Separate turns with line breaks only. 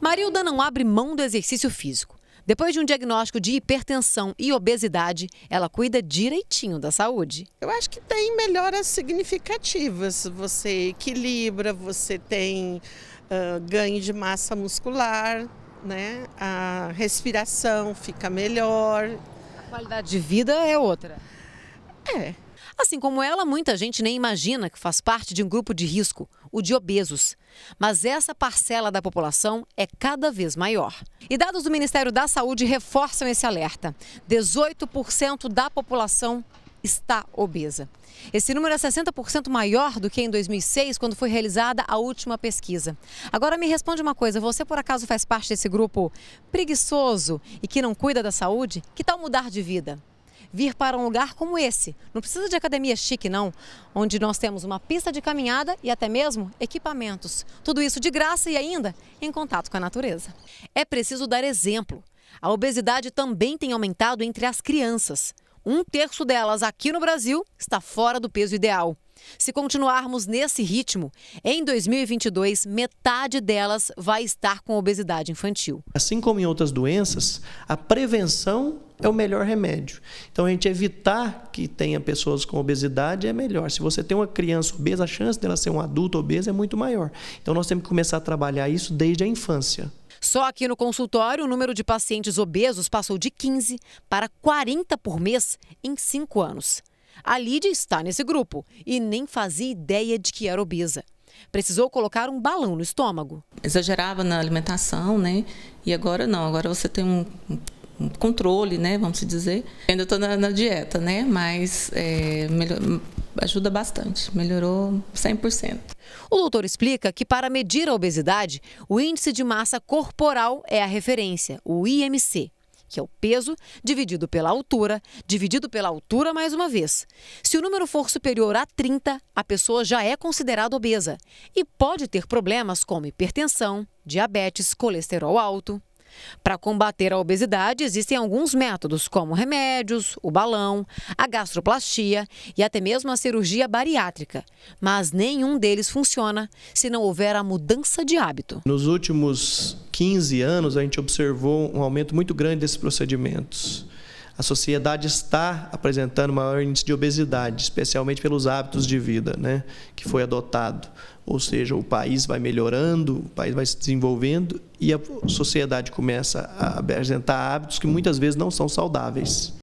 Marilda não abre mão do exercício físico. Depois de um diagnóstico de hipertensão e obesidade, ela cuida direitinho da saúde. Eu acho que tem melhoras significativas. Você equilibra, você tem uh, ganho de massa muscular, né? a respiração fica melhor. A qualidade de vida é outra. É, Assim como ela, muita gente nem imagina que faz parte de um grupo de risco, o de obesos. Mas essa parcela da população é cada vez maior. E dados do Ministério da Saúde reforçam esse alerta: 18% da população está obesa. Esse número é 60% maior do que em 2006, quando foi realizada a última pesquisa. Agora me responde uma coisa: você por acaso faz parte desse grupo preguiçoso e que não cuida da saúde? Que tal mudar de vida? vir para um lugar como esse. Não precisa de academia chique, não, onde nós temos uma pista de caminhada e até mesmo equipamentos. Tudo isso de graça e ainda em contato com a natureza. É preciso dar exemplo. A obesidade também tem aumentado entre as crianças. Um terço delas aqui no Brasil está fora do peso ideal. Se continuarmos nesse ritmo, em 2022, metade delas vai estar com obesidade infantil.
Assim como em outras doenças, a prevenção é o melhor remédio. Então, a gente evitar que tenha pessoas com obesidade é melhor. Se você tem uma criança obesa, a chance dela ser um adulto obeso é muito maior. Então, nós temos que começar a trabalhar isso desde a infância.
Só aqui no consultório, o número de pacientes obesos passou de 15 para 40 por mês em 5 anos. A Lídia está nesse grupo e nem fazia ideia de que era obesa. Precisou colocar um balão no estômago. Exagerava na alimentação, né? E agora não, agora você tem um controle, né? Vamos dizer. Ainda estou na, na, dieta, né? Mas é, melhor, ajuda bastante, melhorou 100%. O doutor explica que para medir a obesidade, o índice de massa corporal é a referência, o IMC. Que é o peso dividido pela altura, dividido pela altura mais uma vez. Se o número for superior a 30, a pessoa já é considerada obesa e pode ter problemas como hipertensão, diabetes, colesterol alto. Para combater a obesidade, existem alguns métodos, como remédios, o balão, a gastroplastia e até mesmo a cirurgia bariátrica. Mas nenhum deles funciona se não houver a mudança de hábito.
Nos últimos 15 anos, a gente observou um aumento muito grande desses procedimentos a sociedade está apresentando maior índice de obesidade, especialmente pelos hábitos de vida né, que foi adotado. Ou seja, o país vai melhorando, o país vai se desenvolvendo e a sociedade começa a apresentar hábitos que muitas vezes não são saudáveis.